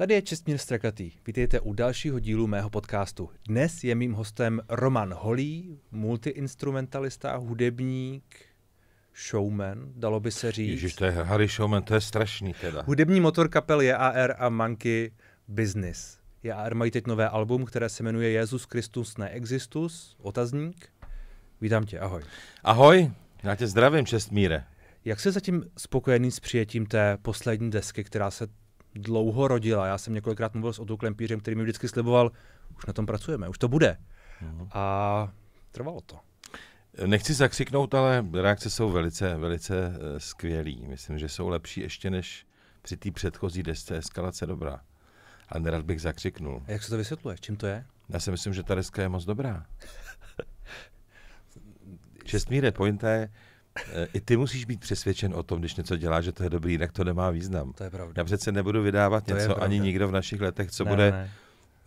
Tady je Čestmír Strakatý. Vítejte u dalšího dílu mého podcastu. Dnes je mým hostem Roman Holý, multiinstrumentalista, hudebník, showman, dalo by se říct. Ježiš, to je Harry Showman, to je strašný teda. Hudební motor kapel JAR a Monkey Business. JAR mají teď nové album, které se jmenuje Jezus Kristus neexistus, otazník. Vítám tě, ahoj. Ahoj, já tě zdravím, Čestmíre. Jak jsi zatím spokojený s přijetím té poslední desky, která se dlouho rodila. Já jsem několikrát mluvil s Otou Klempířem, který mi vždycky sliboval, už na tom pracujeme, už to bude. Mm. A trvalo to. Nechci zakřiknout, ale reakce jsou velice, velice eh, skvělý. Myslím, že jsou lepší ještě než při té předchozí desce Eskalace dobrá. A nerad bych zakřiknul. A jak se to vysvětluje? Čím to je? Já si myslím, že ta deska je moc dobrá. Čestmíre, pointa je, Eh, I ty musíš být přesvědčen o tom, když něco děláš, že to je dobrý, jinak to nemá význam. To je pravda. Já přece nebudu vydávat to něco ani nikdo v našich letech, co ne, bude ne.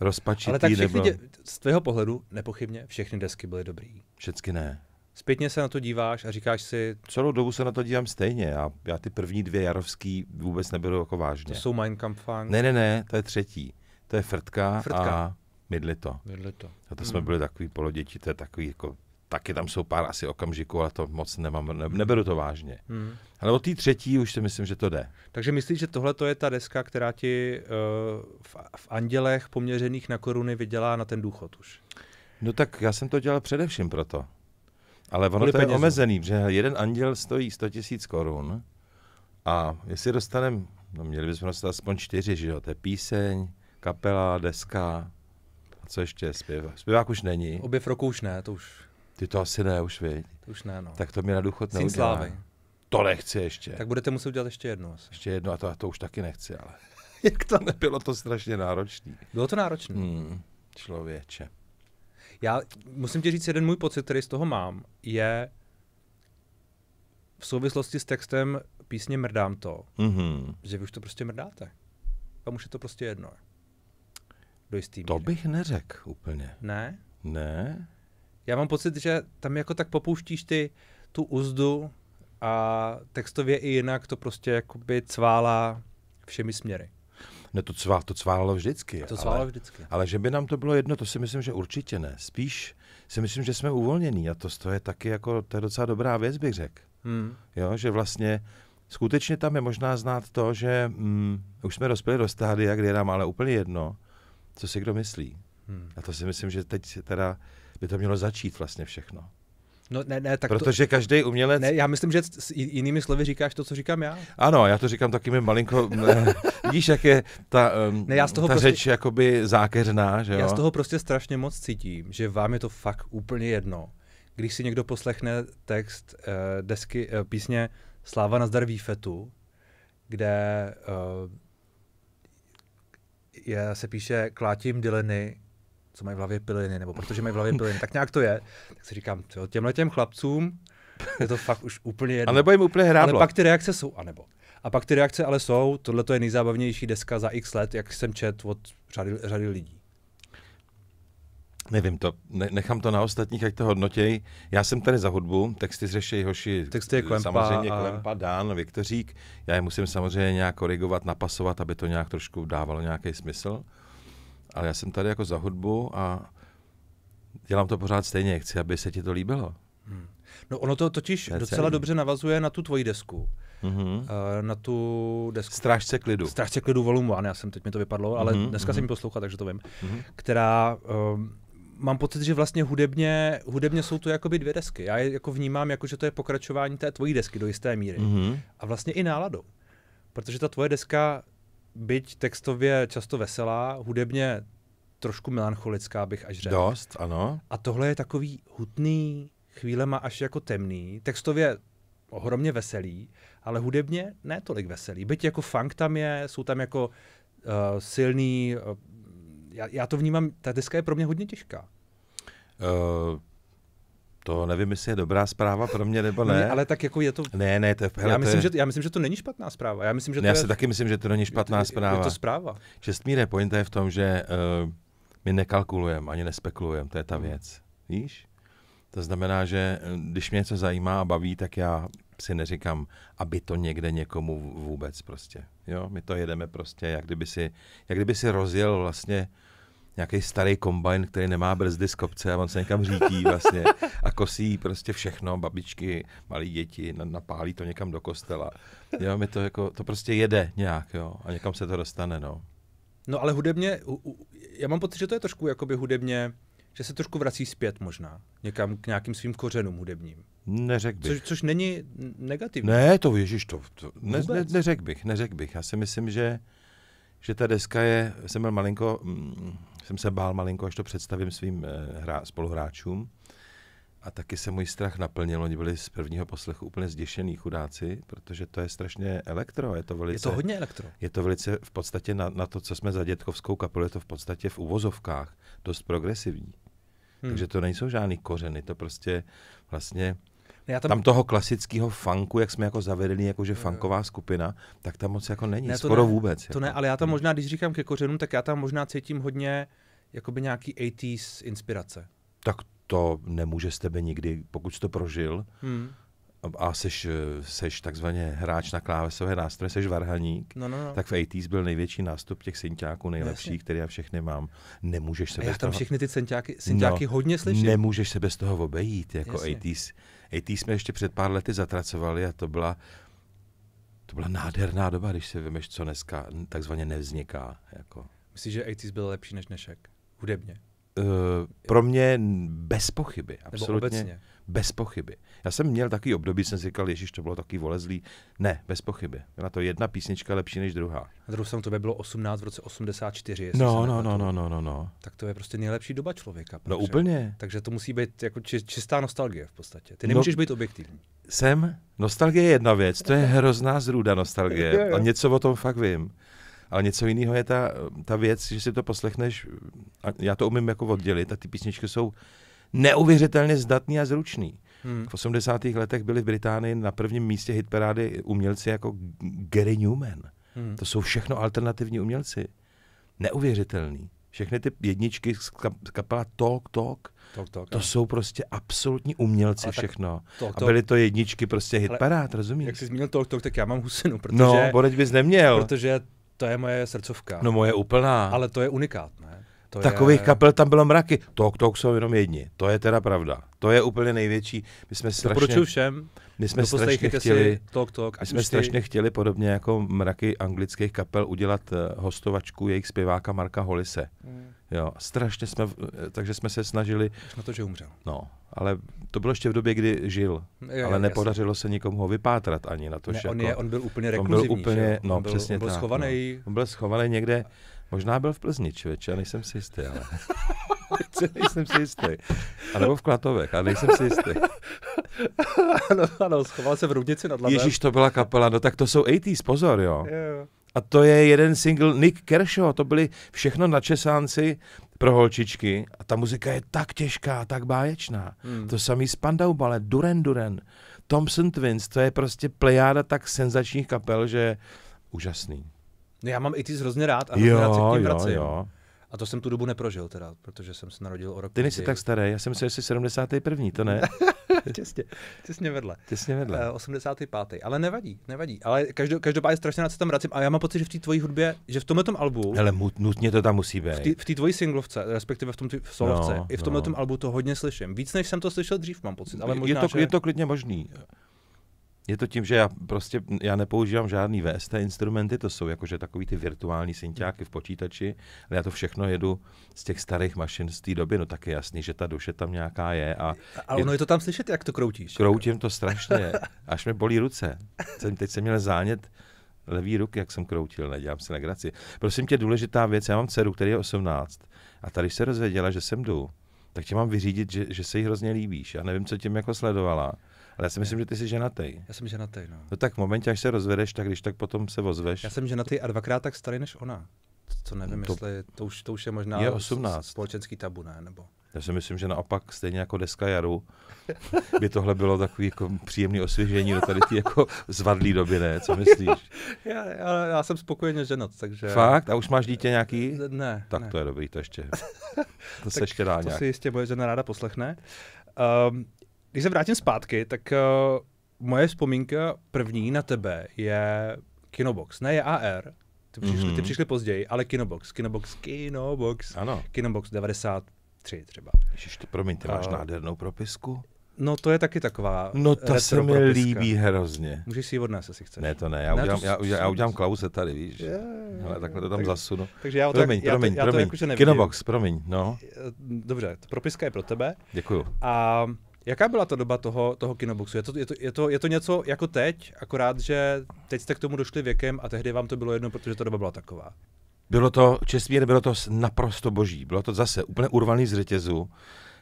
rozpačitý. Ale tak všechny, nebo... dě, z tvého pohledu nepochybně všechny desky byly dobrý. Všechny ne. Zpětně se na to díváš a říkáš si... Celou dobu se na to dívám stejně. Já, já ty první dvě jarovský vůbec nebyly jako vážně. To jsou Mein Kampf Ne, ne, ne, to je třetí. To je Frtka, Frtka. a Midlito. Midlito. A to jsme hmm. byli takový poloděti, to je takový jako taky tam jsou pár asi okamžiků, ale to moc nemám, ne, neberu to vážně. Hmm. Ale od té třetí už si myslím, že to jde. Takže myslíš, že tohle to je ta deska, která ti uh, v, v Andělech poměřených na koruny vydělá na ten důchod už? No tak já jsem to dělal především proto. Ale ono to je penězů. omezený, že jeden anděl stojí 100 tisíc korun a jestli dostaneme, no měli bychom dostat aspoň čtyři, že jo, to je píseň, kapela, deska, a co ještě, zpěvák, zpěvák už není. Objev roku už ne, to už ty to asi ne už, víš. Už ne, no. Tak to mi na důchod Syn neudělá. Slávy. To nechci ještě. Tak budete muset udělat ještě jedno. Asi. Ještě jedno a to, a to už taky nechci, ale jak to nebylo, to strašně náročný. Bylo to náročné. Hmm, člověče. Já musím ti říct, jeden můj pocit, který z toho mám, je v souvislosti s textem písně Mrdám to, mm-hmm. že vy už to prostě mrdáte. a už je to prostě jedno. Do jistý míry. To bych neřekl úplně. Ne? Ne, já mám pocit, že tam jako tak popouštíš ty tu uzdu a textově i jinak to prostě jakoby cválá všemi směry. Ne, to, cvál, to cválalo vždycky. To cválalo ale, vždycky. Ale že by nám to bylo jedno, to si myslím, že určitě ne. Spíš si myslím, že jsme uvolnění a to, to je taky jako, to je docela dobrá věc, bych řekl. Hmm. Jo, že vlastně skutečně tam je možná znát to, že mm, už jsme dospěli do stády, kde je nám ale úplně jedno, co si kdo myslí. Hmm. A to si myslím, že teď teda by to mělo začít vlastně všechno. No, ne, ne, tak Protože to, každý umělec. Ne, já myslím, že s jinými slovy říkáš to, co říkám já. Ano, já to říkám takovými malinko. víš, jak je ta, um, ne, já z toho ta prostě, řeč jakoby zákeřná. Že jo? Já z toho prostě strašně moc cítím, že vám je to fakt úplně jedno. Když si někdo poslechne text uh, desky uh, písně Sláva na zdar Fetu, kde uh, je, se píše Klátím Dileny, co mají v hlavě piliny, nebo protože mají v hlavě piliny, tak nějak to je. Tak si říkám, jo, těmhle těm chlapcům je to fakt už úplně jedno. A nebo jim úplně hráblo. Ale pak ty reakce jsou, anebo. A pak ty reakce ale jsou, tohle je nejzábavnější deska za x let, jak jsem čet od řady, řady lidí. Nevím to, ne, nechám to na ostatních, jak to hodnotěj. Já jsem tady za hudbu, texty řeší hoši. Texty je Klempa. Samozřejmě a... Klempa, Dán, Viktorík. Já je musím samozřejmě nějak korigovat, napasovat, aby to nějak trošku dávalo nějaký smysl. Ale já jsem tady jako za hudbu a dělám to pořád stejně. Chci, aby se ti to líbilo. Hmm. No ono to totiž ne, docela celý. dobře navazuje na tu tvoji desku. Mm-hmm. Na tu desku. Strážce klidu. Strážce klidu volumu. ano, já jsem, teď mi to vypadlo, ale mm-hmm. dneska mm-hmm. jsem ji poslouchal, takže to vím. Mm-hmm. Která, um, mám pocit, že vlastně hudebně, hudebně jsou to jakoby dvě desky. Já je jako vnímám, jako že to je pokračování té tvojí desky do jisté míry. Mm-hmm. A vlastně i náladou. Protože ta tvoje deska byť textově často veselá, hudebně trošku melancholická, bych až řekl. Dost, ano. A tohle je takový hutný, chvílema až jako temný, textově ohromně veselý, ale hudebně ne tolik veselý. Byť jako funk tam je, jsou tam jako uh, silný, uh, já, já to vnímám, ta deska je pro mě hodně těžká. Uh, to nevím, jestli je dobrá zpráva pro mě nebo no ne. ale tak jako je to. Ne, ne, to je. Hele, já, myslím, to je... Že, já myslím, že to není špatná zpráva. Já, myslím, že to já je... si taky myslím, že to není špatná je to, zpráva. Je to zpráva. Čestmíre, pointa je v tom, že uh, my nekalkulujeme ani nespekulujeme, to je ta hmm. věc. Víš? To znamená, že eh, když mě něco zajímá a baví, tak já si neříkám, aby to někde někomu vůbec prostě. Jo, my to jedeme prostě, jak kdyby si, jak kdyby si rozjel vlastně nějaký starý kombajn, který nemá brzdy z kopce a on se někam řídí vlastně a kosí prostě všechno, babičky, malí děti, napálí to někam do kostela. Jo, mi to jako, to prostě jede nějak, jo, a někam se to dostane, no. No ale hudebně, já mám pocit, že to je trošku jakoby hudebně, že se trošku vrací zpět možná, někam k nějakým svým kořenům hudebním. Neřekl bych. Což, což není negativní. Ne, to ježiš, to, to ne, ne, neřekl bych, neřekl bych. Já si myslím, že že ta deska je, jsem byl malinko, mm, jsem se bál malinko, až to představím svým eh, hra, spoluhráčům. A taky se můj strach naplnil. Oni byli z prvního poslechu úplně zděšený chudáci, protože to je strašně elektro. Je to, velice, je to hodně elektro. Je to velice v podstatě na, na to, co jsme za dětkovskou kapelu, je to v podstatě v uvozovkách dost progresivní. Hmm. Takže to nejsou žádný kořeny, to prostě vlastně já tam... tam toho klasického funku, jak jsme jako zavedli, jakože funková skupina, tak tam moc jako není, ne, skoro ne, vůbec. To jako. ne, ale já tam hmm. možná, když říkám ke kořenům, tak já tam možná cítím hodně jakoby nějaký 80s inspirace. Tak to nemůže z tebe nikdy, pokud jsi to prožil, hmm a seš, eh, seš takzvaně hráč na klávesové nástroje, seš varhaník, no, no, no. tak v 80s byl největší nástup těch synťáků nejlepších, Jasně. které já všechny mám. Nemůžeš se a bez já tam toho... všechny ty synťáky, synťáky no, hodně slyším. Nemůžeš se bez toho obejít, jako Jasně. 80s. 80s jsme ještě před pár lety zatracovali a to byla to byla nádherná doba, když se vymeš, co dneska takzvaně nevzniká. Jako. Myslíš, že 80s byl lepší než dnešek? Hudebně? Uh, pro mě bez pochyby, absolutně. Obecně. Bez pochyby. Já jsem měl takový období, jsem si říkal, Ježíš, to bylo takový volezlý. Ne, bez pochyby. Byla to jedna písnička lepší než druhá. A druhou jsem to by bylo 18 v roce 84. No, no, no, no, no, no, no. Tak to je prostě nejlepší doba člověka. No, protože, no úplně. Takže to musí být jako či, čistá nostalgie v podstatě. Ty no- nemůžeš no, být objektivní. Jsem. Nostalgie je jedna věc, to je hrozná zrůda nostalgie. A něco o tom fakt vím. Ale něco jiného je ta, ta věc, že si to poslechneš, a já to umím jako oddělit, a ty písničky jsou neuvěřitelně zdatný a zručný. Hmm. V 80. letech byli v Británii na prvním místě hitparády umělci jako Gary Newman. Hmm. To jsou všechno alternativní umělci. Neuvěřitelný. Všechny ty jedničky z kapela Talk Talk, Talk, talk, to ne. jsou prostě absolutní umělci Ale všechno. Talk, talk. A byly to jedničky prostě hitparád, rozumíš? Jak jsi zmínil Talk Talk, tak já mám husinu, protože... No, bodeď bys neměl. Protože to je moje srdcovka. No moje úplná. Ale to je ne? To Takových je... kapel tam bylo mraky. Tok Tok jsou jenom jedni. To je teda pravda. To je úplně největší. My jsme strašně... Doporučuji všem. My jsme to strašně chtěli, talk, talk, my jsme ty... strašně chtěli podobně jako mraky anglických kapel udělat eh, hostovačku jejich zpěváka Marka Holise. Hmm. Jo, strašně jsme, eh, takže jsme se snažili... na to, že umřel. No, ale to bylo ještě v době, kdy žil. Jo, ale nepodařilo jasný. se nikomu ho vypátrat ani na to, ne, že on, jako, je, on byl úplně rekluzivní. On byl úplně, že? no on byl, přesně on byl tak. Schovaný. No. On byl schovaný někde, možná byl v Plzni, člověče, já nejsem si jistý, ale... nejsem si jistý. A nebo v Klatovech, a nejsem si jistý. ano, ano, schoval se v Rudnici nad Labem. Ježíš, to byla kapela, no tak to jsou 80s, pozor, jo. A to je jeden single Nick Kershaw, to byly všechno načesánci pro holčičky. A ta muzika je tak těžká, tak báječná. Hmm. To samý Spandau Ballet, Duren, Duren, Thompson Twins, to je prostě plejáda tak senzačních kapel, že úžasný. No já mám i ty hrozně rád a hrozně jo, rád se k vracím. Jo, jo. A to jsem tu dobu neprožil teda, protože jsem se narodil o rok Ty nejsi tak starý, já jsem si, že jsi 71. to ne? těsně, těsně vedle. Těsně vedle. Uh, eh, 85. Ale nevadí, nevadí. Ale každou, každopádně strašně na se tam vracím. A já mám pocit, že v té tvojí hudbě, že v tomhle albu. Ale nutně to tam musí být. V té tvojí singlovce, respektive v tom tý, v solovce, no, i v tomhle no. albu to hodně slyším. Víc než jsem to slyšel dřív, mám pocit. Ale možná, je, to, že... je to klidně možný je to tím, že já prostě já nepoužívám žádný VST instrumenty, to jsou jakože takový ty virtuální synťáky v počítači, ale já to všechno jedu z těch starých mašin z té doby, no tak je jasný, že ta duše tam nějaká je. A a ono je to tam slyšet, jak to kroutíš. Kroutím to strašně, až mi bolí ruce. Jsem, teď jsem měl zánět levý ruky, jak jsem kroutil, nedělám si legraci. Prosím tě, důležitá věc, já mám dceru, který je 18 a tady se rozvěděla, že jsem jdu, tak tě mám vyřídit, že, že se jí hrozně líbíš. Já nevím, co tím jako sledovala. Ale já si myslím, že ty jsi ženatý. Já jsem ženatý, no. No tak v momentě, až se rozvedeš, tak když tak potom se ozveš. Já jsem ženatý a dvakrát tak starý než ona. Co nevím, to, jestli to už, to už je možná je 18. společenský tabu, ne? Nebo... Já si myslím, že naopak stejně jako deska jaru by tohle bylo takový jako příjemný osvěžení do tady ty jako zvadlý doby, ne? Co myslíš? Já, já, já jsem spokojeně ženat, takže... Fakt? A už máš dítě nějaký? Ne. Tak ne. to je dobrý, to ještě, to se ještě dá nějak. To si jistě moje žena ráda poslechne. Um, když se vrátím zpátky, tak uh, moje vzpomínka první na tebe je Kinobox. Ne je AR, ty přišli, mm-hmm. ty přišli později, ale Kinobox, Kinobox, Kinobox, ano. Kinobox 93 třeba. Ježiš, ty promiň, ty máš uh, nádhernou propisku? No to je taky taková No ta se mi propiska. líbí hrozně. Můžeš si ji odnést, jestli chceš. Ne, to ne, já, ne, udělám, to já, já, já udělám klauze tady, víš. Je, Hele, takhle to tam tak, zasunu. Takže já promiň, tak, promiň, já to, promiň. Já to, promiň. Kinobox, promiň, no. Eh, dobře, propiska je pro tebe. Děkuju. A Jaká byla ta doba toho, toho kinoboxu? Je to, je, to, je, to, je to něco jako teď, akorát, že teď jste k tomu došli věkem a tehdy vám to bylo jedno, protože ta doba byla taková. Bylo to, čestně, bylo to naprosto boží. Bylo to zase úplně urvaný z řetězu,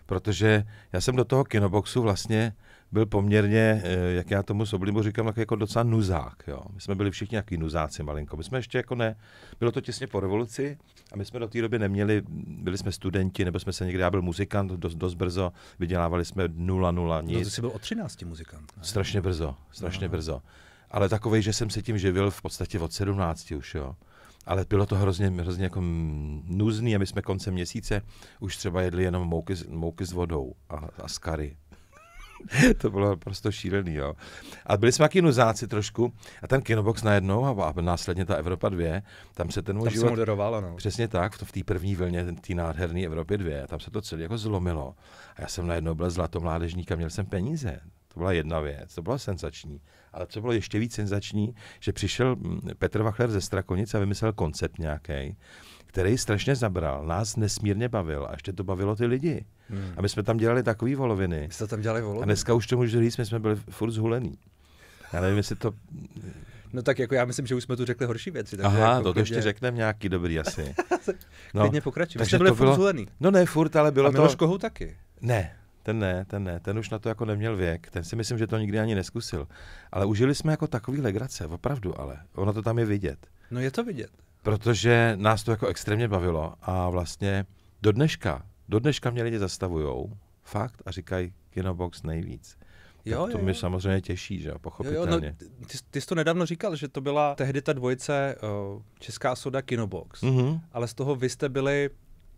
protože já jsem do toho kinoboxu vlastně uh, byl poměrně, eh, jak já tomu soblimu oblibou říkám, jako docela nuzák. Jo. My jsme byli všichni nějaký nuzáci malinko. My jsme ještě jako ne, bylo to těsně po revoluci a my jsme do té doby neměli, byli jsme studenti, nebo jsme se někde, já byl muzikant dost, dost brzo, vydělávali jsme nula, nula, no, nic. No to jsi byl o 13 muzikant. Ne? Strašně brzo, strašně no. brzo. Ale takovej, že jsem se tím živil v podstatě od 17 už, jo ale bylo to hrozně, hrozně jako nuzný a my jsme koncem měsíce už třeba jedli jenom mouky, mouky s vodou a, a s kary. to bylo prostě šílený, jo. A byli jsme taky nuzáci trošku a ten Kinobox najednou a, a následně ta Evropa 2, tam se ten můj tam život... no. Přesně tak, v té první vlně, té nádherné Evropě 2, tam se to celé jako zlomilo. A já jsem najednou byl zlatomládežník a měl jsem peníze. To byla jedna věc, to bylo senzační. Ale co bylo ještě víc senzační, že přišel hm, Petr Vachler ze Strakonic a vymyslel koncept nějaký, který strašně zabral, nás nesmírně bavil a ještě to bavilo ty lidi. Hmm. A my jsme tam dělali takové voloviny. My jste tam dělali voloviny. A dneska už to můžu říct, my jsme byli furt zhulený. Já nevím, jestli to... No tak jako já myslím, že už jsme tu řekli horší věci. Takže Aha, jako to, to ještě řekneme nějaký dobrý asi. no, Klidně pokračuj. Takže byli to bylo... Zvolený. No ne, furt, ale bylo A to... Kohou taky. Ne, ten ne, ten ne, ten už na to jako neměl věk, ten si myslím, že to nikdy ani neskusil. Ale užili jsme jako takový legrace, opravdu ale. Ono to tam je vidět. No je to vidět protože nás to jako extrémně bavilo a vlastně do dneška, do dneška mě lidi zastavujou, fakt, a říkají Kinobox nejvíc. Tak jo, to jo, mě jo. samozřejmě těší, že pochopitelně. Jo, jo, no, ty, ty jsi to nedávno říkal, že to byla tehdy ta dvojice uh, Česká soda Kinobox, mm-hmm. ale z toho vy jste byli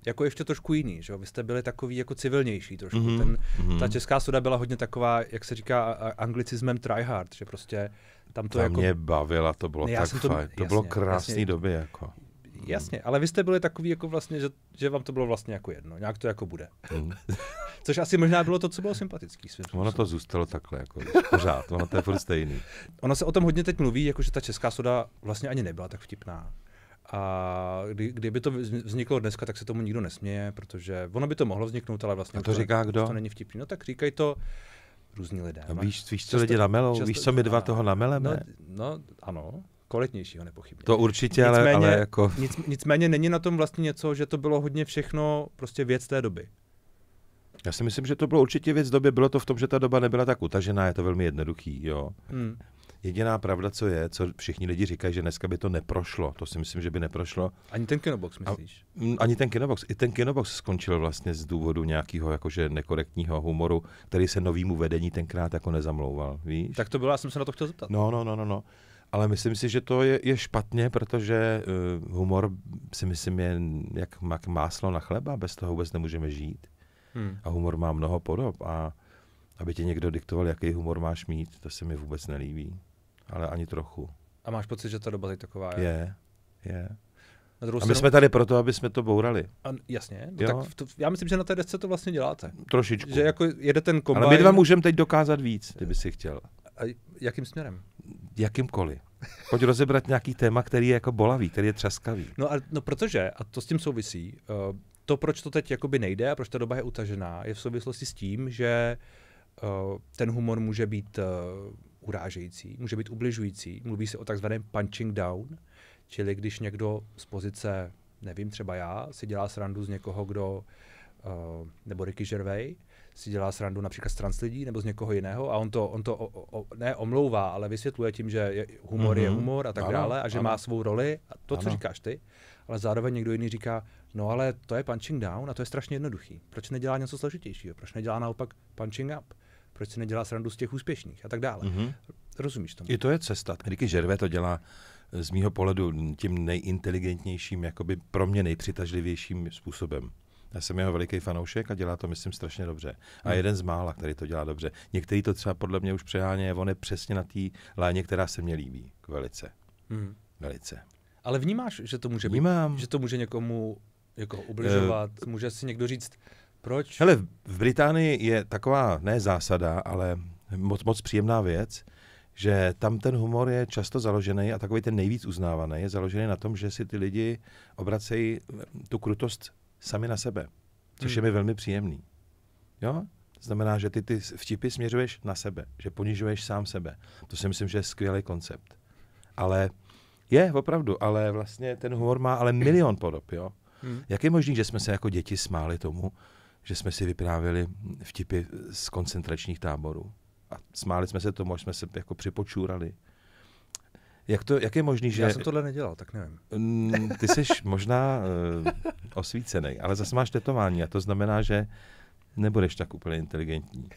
jako ještě trošku jiný, že jo? Vy jste byli takový jako civilnější trošku. Mm-hmm. Ten, ta mhm. Česká soda byla hodně taková, jak se říká anglicismem tryhard, že prostě tam to Ta jako... mě bavila, to bylo ne, tak to, fajn. Jasně, to bylo krásný jasně, doby. Jako. Jasně, ale vy jste byli takový jako vlastně, že, že vám to bylo vlastně jako jedno, nějak to jako bude. Mm. Což asi možná bylo to, co bylo sympatický svět. Ono to zůstalo takhle, jako pořád, ono to je furt stejný. Ono se o tom hodně teď mluví, jako že ta česká soda vlastně ani nebyla tak vtipná. A kdy, kdyby to vzniklo dneska, tak se tomu nikdo nesměje, protože ono by to mohlo vzniknout, ale vlastně a to, to říká to, kdo? To není vtipný. No tak říkají to různí lidé. No, víš, víš, co často, lidi namelou? Často, víš, co my dva a, no, toho nameleme? No, no ano, kvalitnějšího nepochybně. To určitě, nicméně, ale, ale jako... Nic, nicméně není na tom vlastně něco, že to bylo hodně všechno prostě věc té doby. Já si myslím, že to bylo určitě věc doby, bylo to v tom, že ta doba nebyla tak utažená, je to velmi jednoduchý, jo. Hmm. Jediná pravda, co je, co všichni lidi říkají, že dneska by to neprošlo. To si myslím, že by neprošlo. Ani ten kinobox, myslíš? A, ani ten kinobox. I ten kinobox skončil vlastně z důvodu nějakého jakože nekorektního humoru, který se novýmu vedení tenkrát jako nezamlouval, víš? Tak to bylo, já jsem se na to chtěl zeptat. No, no, no, no, no. Ale myslím si, že to je, je špatně, protože uh, humor si myslím je jak máslo na chleba, bez toho vůbec nemůžeme žít. Hmm. A humor má mnoho podob a aby ti někdo diktoval, jaký humor máš mít, to se mi vůbec nelíbí ale ani trochu. A máš pocit, že ta doba je taková je? Je, je. Na a my stranu... jsme tady proto, aby jsme to bourali. A, jasně. No tak to, já myslím, že na té desce to vlastně děláte. Trošičku. Že jako jede ten kombajn. Ale my dva můžeme teď dokázat víc, kdyby si chtěl. A jakým směrem? Jakýmkoliv. Pojď rozebrat nějaký téma, který je jako bolavý, který je třaskavý. No, a, no protože, a to s tím souvisí, uh, to, proč to teď jakoby nejde a proč ta doba je utažená, je v souvislosti s tím, že uh, ten humor může být uh, urážející, může být ubližující. Mluví se o takzvaném punching down, čili když někdo z pozice, nevím, třeba já, si dělá srandu z někoho, kdo, uh, nebo Ricky Gervais, si dělá srandu například z trans lidí nebo z někoho jiného a on to, on to o, o, ne omlouvá, ale vysvětluje tím, že je, humor mm-hmm. je mhm. humor a tak ano, dále a že ano. má svou roli a to, ano. co říkáš ty, ale zároveň někdo jiný říká, no ale to je punching down a to je strašně jednoduchý. Proč nedělá něco složitějšího? Proč nedělá naopak punching up? proč se nedělá srandu z těch úspěšných a tak dále. Mm-hmm. Rozumíš tomu? I to je cesta. Ricky Žerve to dělá eh, z mýho pohledu tím nejinteligentnějším, jakoby pro mě nejpřitažlivějším způsobem. Já jsem jeho veliký fanoušek a dělá to, myslím, strašně dobře. A mm. jeden z mála, který to dělá dobře. Některý to třeba podle mě už přeháně, on je přesně na té léně, která se mně líbí. Velice. Mm. Velice. Ale vnímáš, že to může Vnímám. být, že to může někomu jako ubližovat, uh, může si někdo říct, proč? Hele, v Británii je taková, ne zásada, ale moc, moc příjemná věc, že tam ten humor je často založený a takový ten nejvíc uznávaný je založený na tom, že si ty lidi obracejí eh, tu krutost sami na sebe, což hmm. je mi velmi příjemný. Jo? Znamená, že ty ty vtipy směřuješ na sebe, že ponižuješ sám sebe. To si myslím, že je skvělý koncept. Ale je, opravdu, ale vlastně ten humor má ale milion podob, jo. Hmm. Jak je možný, že jsme se jako děti smáli tomu, že jsme si vyprávěli vtipy z koncentračních táborů. A smáli jsme se tomu, až jsme se jako připočúrali. Jak, to, jak je možný, že... Já jsem tohle nedělal, tak nevím. Mm, ty jsi možná eh, osvícený, ale zase máš tetování a to znamená, že nebudeš tak úplně inteligentní.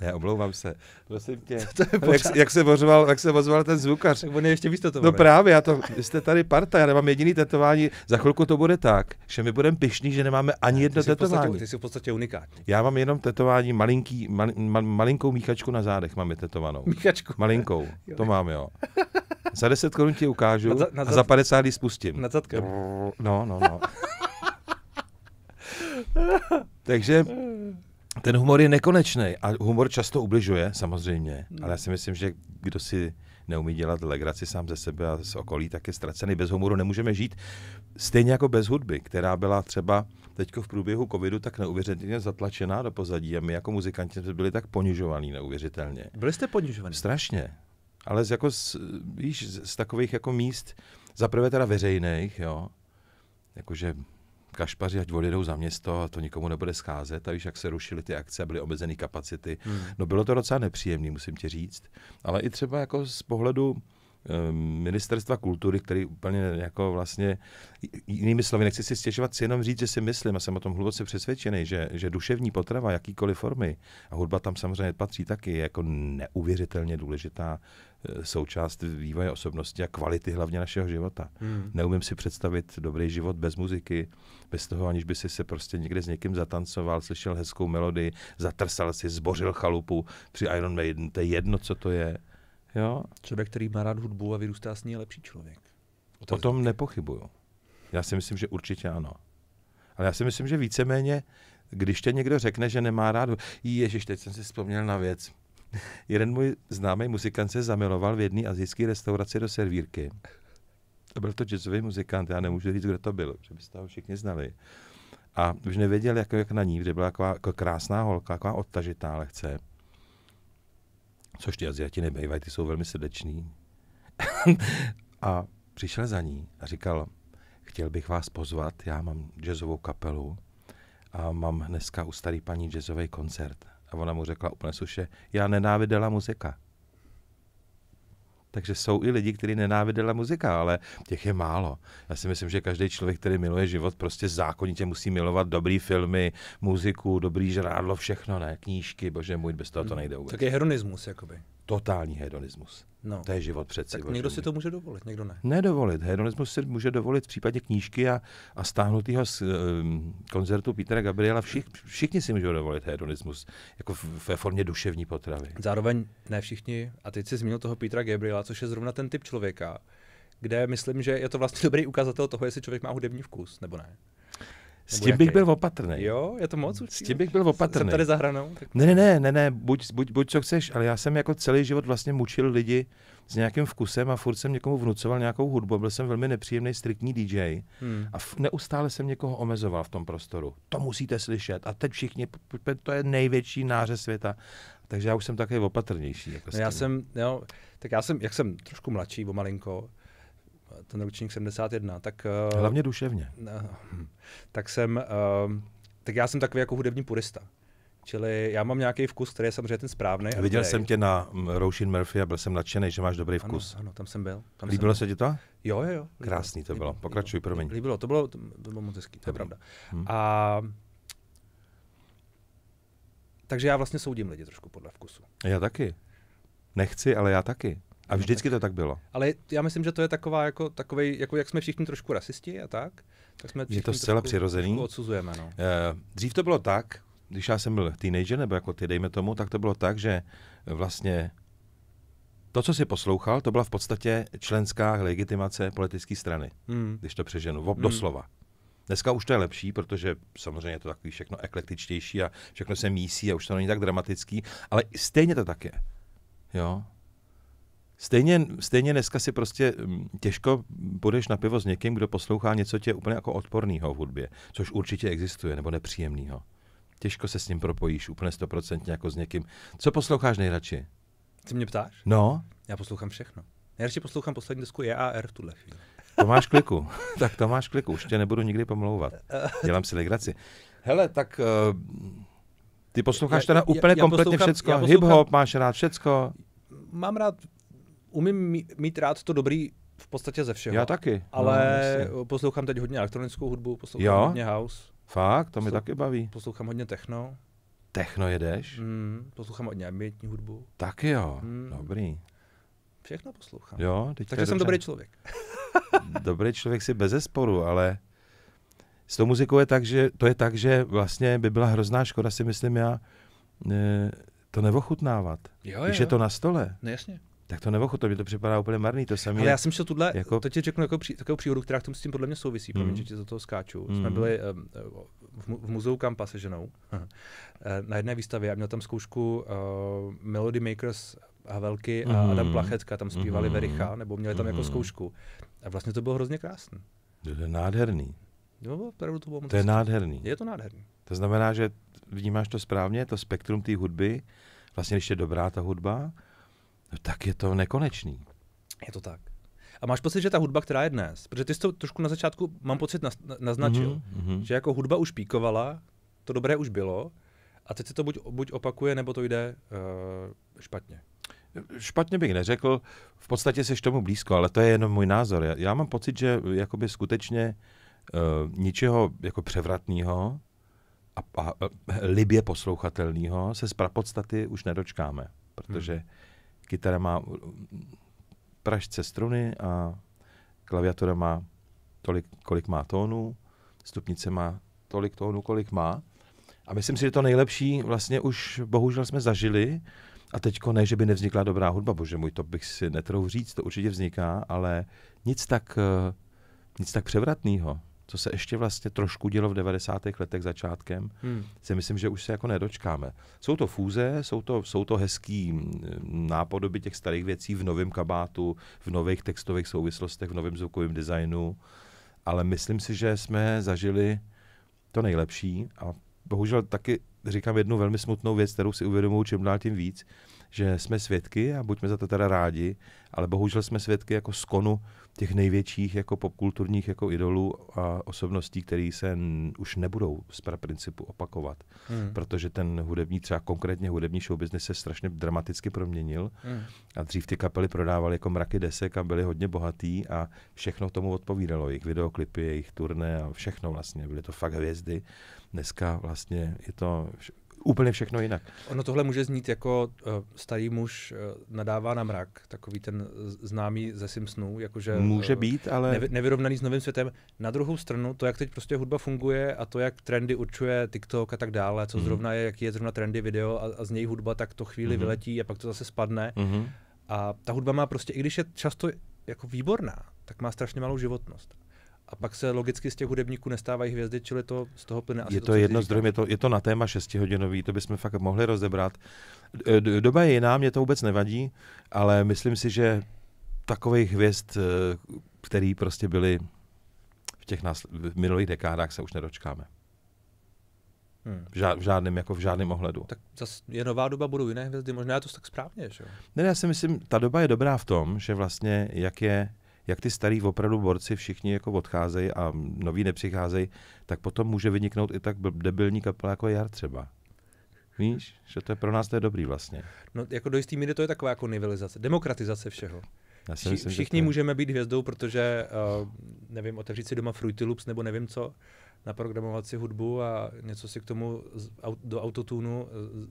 Ne, omlouvám se. Prosím tě. To, to je jak, jak, se ozval, jak se ozval ten zvukař. Tak on je ještě víc to No právě, já to, vy jste tady parta, já nemám jediný tetování. Za chvilku to bude tak, že my budeme pišní, že nemáme ani jedno ty tetování. Podstatě, ty jsi v podstatě unikátní. Já mám jenom tetování, malinký, mal, mal, malinkou míchačku na zádech mám je tetovanou. Míchačku? Malinkou, jo. to mám, jo. Za 10 korun ti ukážu na nad, nad, a za 50 ji spustím. Na zadkem. No, no, no. Takže ten humor je nekonečný a humor často ubližuje, samozřejmě, hmm. ale já si myslím, že kdo si neumí dělat legraci sám ze sebe a z okolí, tak je ztracený. Bez humoru nemůžeme žít. Stejně jako bez hudby, která byla třeba teď v průběhu covidu tak neuvěřitelně zatlačená do pozadí a my jako muzikanti jsme byli tak ponižovaní neuvěřitelně. Byli jste ponižovaní? Strašně. Ale z, jako z, víš, z, z takových jako míst, zaprvé teda veřejných, jo, jakože kašpaři, ať odjedou za město a to nikomu nebude scházet. A víš, jak se rušily ty akce a byly omezené kapacity. Hmm. No bylo to docela nepříjemné, musím ti říct. Ale i třeba jako z pohledu ehm, ministerstva kultury, který úplně jako vlastně, jinými slovy, nechci si stěžovat, chci jenom říct, že si myslím a jsem o tom hluboce přesvědčený, že, že duševní potrava jakýkoliv formy, a hudba tam samozřejmě patří taky, je jako neuvěřitelně důležitá Eh, součást vývoje osobnosti a kvality hlavně našeho života. Hmm. Neumím si představit dobrý život bez muziky, bez toho, aniž by si se prostě někde s někým zatancoval, slyšel hezkou melodii, zatrsal si, zbořil chalupu při Iron Maiden, to je jedno, co to je. Jo? Člověk, který má rád hudbu a vyrůstá s ní, je lepší člověk. Otázka. O tom nepochybuju. Já si myslím, že určitě ano. Ale já si myslím, že víceméně, když tě někdo řekne, že nemá rád, ježiš, teď jsem si vzpomněl na věc. jeden můj známý muzikant se zamiloval v jedné azijské restauraci do servírky. To byl to jazzový muzikant, já nemůžu říct, kdo to byl, že byste ho všichni znali. A už nevěděl, jak, jak na ní, protože byla taková jako krásná holka, taková odtažitá lehce. Což ty Aziati nebejvají, ty jsou velmi srdeční. a přišel za ní a říkal, chtěl bych vás pozvat, já mám jazzovou kapelu a mám dneska u starý paní jazzový koncert a ona mu řekla úplně suše, já nenáviděla muzika. Takže jsou i lidi, kteří nenáviděla muzika, ale těch je málo. Já si myslím, že každý člověk, který miluje život, prostě zákonitě musí milovat dobrý filmy, muziku, dobrý žrádlo, všechno, ne? Knížky, bože můj, bez toho to nejde vůbec. Tak je hronismus, jakoby totální hedonismus. No. To je život přece. Tak někdo si to může dovolit, někdo ne. Nedovolit. Hedonismus si může dovolit v případě knížky a, a stáhnutého z um, koncertu Petra Gabriela. Všich, všichni si můžou dovolit hedonismus, jako ve formě duševní potravy. Zároveň ne všichni, a teď si zmínil toho Petra Gabriela, což je zrovna ten typ člověka, kde myslím, že je to vlastně dobrý ukazatel toho, jestli člověk má hudební vkus nebo ne. S tím bych byl opatrný. Jo, je to moc určitě. S tím bych byl opatrný. Jsem tady za hranou. Tak... Ne, ne, ne, ne, ne buď, buď, buď co chceš, ale já jsem jako celý život vlastně mučil lidi s nějakým vkusem a furt jsem někomu vnucoval nějakou hudbu. Byl jsem velmi nepříjemný, striktní DJ hmm. a f- neustále jsem někoho omezoval v tom prostoru. To musíte slyšet a teď všichni, to je největší náře světa. Takže já už jsem takový opatrnější. Jako no já jsem, jo, tak já jsem, jak jsem trošku mladší, o malinko, ten ročník 71, tak... Uh, Hlavně duševně. Uh, tak jsem, uh, tak já jsem takový jako hudební purista. Čili já mám nějaký vkus, který je samozřejmě ten správný. Viděl který... jsem tě na hm, Roushin Murphy a byl jsem nadšený, že máš dobrý vkus. Ano, ano tam jsem byl. Tam líbilo jsem... se ti to? Jo, jo, jo. Krásný to bylo. Pokračuj, promiň. Líbilo, to bylo, to bylo moc hezký, to je pravda. Hmm. A takže já vlastně soudím lidi trošku podle vkusu. Já taky. Nechci, ale já taky. A no, vždycky to tak bylo. Ale já myslím, že to je taková, jako, takovej, jako jak jsme všichni trošku rasisti a tak, tak jsme Je to zcela přirozený. odsuzujeme, no. Uh, dřív to bylo tak, když já jsem byl teenager, nebo jako ty, dejme tomu, tak to bylo tak, že vlastně to, co si poslouchal, to byla v podstatě členská legitimace politické strany, hmm. když to přeženu, ob, hmm. doslova. Dneska už to je lepší, protože samozřejmě je to takový všechno eklektičtější a všechno se mísí a už to není tak dramatický, ale stejně to tak je. Jo? Stejně, stejně dneska si prostě mm, těžko půjdeš na pivo s někým, kdo poslouchá něco tě úplně jako odporného v hudbě, což určitě existuje, nebo nepříjemného. Těžko se s ním propojíš úplně stoprocentně jako s někým. Co posloucháš nejradši? Ty mě ptáš? No. Já poslouchám všechno. Nejradši poslouchám poslední desku EAR v tuhle chvíli. máš Kliku. tak to máš Kliku, už tě nebudu nikdy pomlouvat. Dělám si legraci. Hele, tak uh, ty posloucháš já, teda úplně já, já kompletně všecko. Hip-hop, máš rád všecko? Mám rád umím mít rád to dobrý v podstatě ze všeho. Já taky. No, ale no, poslouchám teď hodně elektronickou hudbu, poslouchám jo? hodně house. Fakt? To mi taky baví. Poslouchám hodně techno. Techno jedeš? Mm, poslouchám hodně ambientní hudbu. Tak jo, mm. dobrý. Všechno poslouchám. Jo, teď Takže jsem dobře. dobrý člověk. dobrý člověk si bez zesporu, ale s tou muzikou je tak, že to je tak, že vlastně by byla hrozná škoda, si myslím já, e, to neochutnávat. Jo, jo. Když je to na stole. No jasně tak to to mi to připadá úplně marný, to samé. Ale já jsem šel tuhle, jako... to ti řeknu jako pří, takovou příhodu, která k tomu s tím podle mě souvisí, mm. protože mhm. ti za toho skáču. Mm. Jsme byli um, v, mu, v muzeu Kampa se ženou eh, na jedné výstavě a měl tam zkoušku uh, Melody Makers Havelky a mm. Adam Plachetka, tam zpívali mm. Vericha, nebo měli tam mm. jako mhm. zkoušku. A vlastně to bylo hrozně krásné. To je nádherný. No, opravdu to bylo To je nádherný. Je to nádherný. To znamená, že vnímáš to správně, to spektrum té hudby, vlastně ještě dobrá ta hudba, no tak je to nekonečný. Je to tak. A máš pocit, že ta hudba, která je dnes, protože ty jsi to trošku na začátku, mám pocit, naznačil, mm-hmm. že jako hudba už píkovala, to dobré už bylo, a teď se to buď, buď opakuje, nebo to jde uh, špatně. Špatně bych neřekl, v podstatě jsi tomu blízko, ale to je jenom můj názor. Já, já mám pocit, že jakoby skutečně uh, ničeho jako převratného a, a, a eh, libě poslouchatelného se z prapodstaty už nedočkáme, protože Mm. Kytara má pražce struny a klaviatura má tolik, kolik má tónů, stupnice má tolik tónů, kolik má. A myslím si, že to nejlepší vlastně už bohužel jsme zažili. A teďko ne, že by nevznikla dobrá hudba, bože můj, to bych si netrouf říct, to určitě vzniká, ale nic tak, eh, nic tak převratného co se ještě vlastně trošku dělo v 90. letech začátkem, hmm. si myslím, že už se jako nedočkáme. Jsou to fůze, jsou to, jsou to hezký mm, nápodoby těch starých věcí v novém kabátu, v nových textových souvislostech, v novém zvukovém designu, ale myslím si, že jsme zažili to nejlepší a bohužel taky říkám jednu velmi smutnou věc, kterou si uvědomuji čím dál tím víc, že jsme svědky a buďme za to teda rádi, ale bohužel jsme svědky jako skonu těch největších jako popkulturních jako idolů a osobností, které se n- už nebudou z principu opakovat. Mm. Protože ten hudební, třeba konkrétně hudební business se strašně dramaticky proměnil Mm. a dřív ty kapely prodávaly jako mraky desek a byly hodně bohatý a všechno tomu odpovídalo. Jejich videoklipy, jejich turné a všechno vlastně. Byly to fakt hvězdy. Dneska vlastně je to úplně všechno jinak. Ono tohle může znít jako uh, starý muž uh, nadává na mrak, takový ten známý ze Simpsonů, jakože... Eh, může uh, být, ale... Nevy, nevyrovnaný s novým světem. Na druhou stranu, to, jak teď prostě hudba funguje a to, jak trendy určuje TikTok a tak dále, co mm. zrovna je, jaký je zrovna trendy video a, a z něj hudba, tak to chvíli mm. vyletí a pak to zase spadne. Mm. A ta hudba má prostě, i když je často jako výborná, tak má strašně malou životnost a pak se logicky z těch hudebníků nestávají hvězdy, čili to z toho plyne asi Je to, to jedno zdroj, je to, je to na téma šestihodinový, hodinový, to bychom fakt mohli rozebrat. Doba je jiná, mě to vůbec nevadí, ale myslím si, že takových hvězd, eh, který prostě byly v těch nás, v minulých dekádách, se už nedočkáme. Hmm. V, žád, v žádném, jako v žádném ohledu. Tak zase je nová doba, budou jiné hvězdy, možná je to tak správně, že jo? Ne, já si myslím, ta doba je dobrá v tom, že vlastně, jak je jak ty starý opravdu borci všichni jako odcházejí a noví nepřicházejí, tak potom může vyniknout i tak debilní kapela jako Jar třeba. Víš, že to je pro nás to je dobrý vlastně. No jako do jistý míry to je taková jako nivelizace, demokratizace všeho. Já si myslím, Všichni to... můžeme být hvězdou, protože uh, nevím, otevřít si doma Fruity Loops nebo nevím co naprogramovat si hudbu a něco si k tomu do autotunu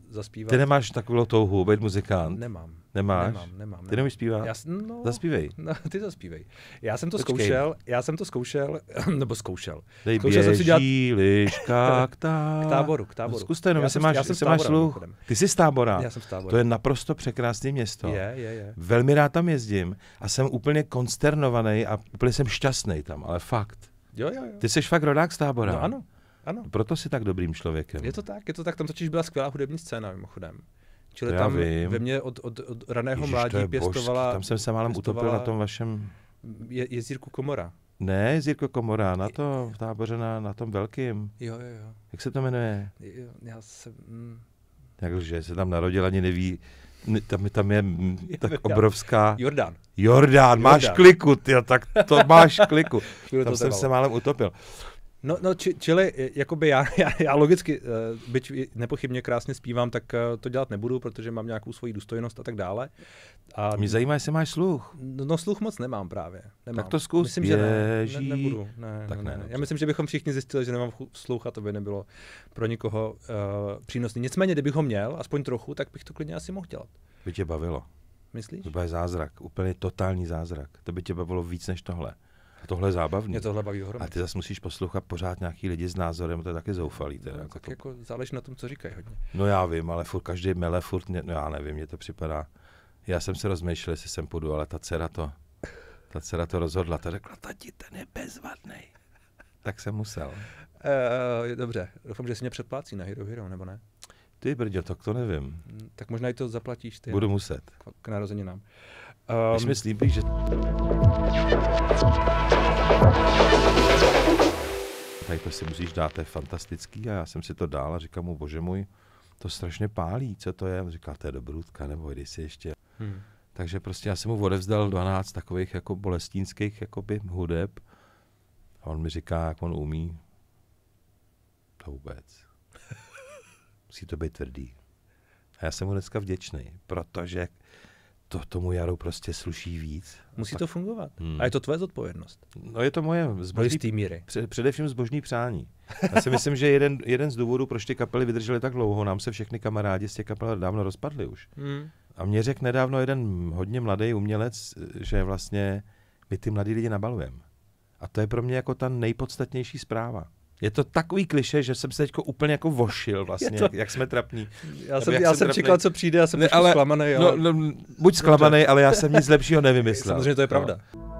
e, zaspívat. Ty nemáš takovou touhu být muzikant? Nemám. Nemáš? Nemám, nemám. nemám. Ty nemůžeš zpívat? Já, no, zaspívej. No, ty zaspívej. Já jsem to Počkej. zkoušel, já jsem to zkoušel, nebo zkoušel. Dej zkoušel běží jsem si dělat... liška k, tá... k táboru, k táboru. Zkuste no, jenom, jestli máš, jestli máš sluch. Ty jsi z tábora. Já jsem z tábora. To je naprosto překrásné město. Je, je, je. Velmi rád tam jezdím a jsem úplně konsternovaný a úplně jsem šťastný tam, ale fakt. Jo, jo, jo. Ty jsi fakt rodák z tábora. No ano, ano. Proto jsi tak dobrým člověkem. Je to tak, je to tak. Tam totiž byla skvělá hudební scéna mimochodem. Čili Já tam vím. ve mně od, od, od raného Ježiš, mládí je pěstovala... Božský. Tam jsem se málem utopil na tom vašem... Je, jezírku Komora. Ne, Jezírko Komora, na to, v táboře na, na tom velkým. Jo, jo, jo. Jak se to jmenuje? Jo, já jsem... Takže mm. se tam narodil, ani neví, tam, tam je tak obrovská... Jordán. Jordán, máš Jordán. kliku, ty, tak to máš kliku. tam to jsem se málem utopil. No, no či, čili jakoby já, já, já logicky, eh, byť nepochybně krásně zpívám, tak eh, to dělat nebudu, protože mám nějakou svoji důstojnost a tak dále. A Mě zajímá, jestli máš sluch. No, no sluch moc nemám právě. Nemám. Tak to zkus. Myslím, že ne, ne, nebudu. Ne, tak ne, ne. ne. Já myslím, že bychom všichni zjistili, že nemám sluch a to by nebylo pro nikoho uh, eh, přínosné. Nicméně, kdybych ho měl, aspoň trochu, tak bych to klidně asi mohl dělat. By tě bavilo. Myslíš? To bude zázrak, úplně totální zázrak. To by tě bavilo víc než tohle. Tohle je zábavný. Mě tohle baví ohromně. A ty zase musíš poslouchat pořád nějaký lidi s názorem, to je taky zoufalý. Teda, no, jako tak to... jako záleží na tom, co říkají hodně. No já vím, ale furt každý mele, furt, mě, no já nevím, mě to připadá. Já jsem se rozmýšlel, jestli jsem půjdu, ale ta dcera to, ta dcera to rozhodla. Ta řekla, tati, ten je bezvadný. tak jsem musel. Uh, dobře, doufám, že si mě předplácí na Hero Hero, nebo ne? Ty brďo, tak to nevím. Hm, tak možná i to zaplatíš ty. Budu muset. K, k narozeninám. Uh, Um, Když myslím, že... Tady to prostě si musíš dát, to je fantastický. A já jsem si to dál a říkám mu, bože můj, to strašně pálí, co to je? říká, to je dobrutka, nebo jdi si ještě. Hmm. Takže prostě já jsem mu odevzdal 12 takových jako bolestínských jakoby hudeb. A on mi říká, jak on umí. To vůbec. Musí to být tvrdý. A já jsem mu dneska vděčný, protože to tomu jaru prostě sluší víc. Musí tak... to fungovat. Hmm. A je to tvoje zodpovědnost. No je to moje zbožný, do míry. Pře- především zbožný přání. Já si myslím, že jeden, jeden z důvodů, proč ty kapely vydržely tak dlouho, nám se všechny kamarádi z těch kapel dávno rozpadli už. Hmm. A mě řekl nedávno jeden hodně mladý umělec, že vlastně my ty mladí lidi nabalujeme. A to je pro mě jako ta nejpodstatnější zpráva. Je to takový kliše, že jsem se teď úplně jako vošil vlastně, to... jak, jak jsme trapní. Já jsem, já jsem čekal, co přijde, já jsem ne, ale, zklamaný. No, ale... No, no, buď zklamaný, ale já jsem nic lepšího nevymyslel. Samozřejmě to je no. pravda. No.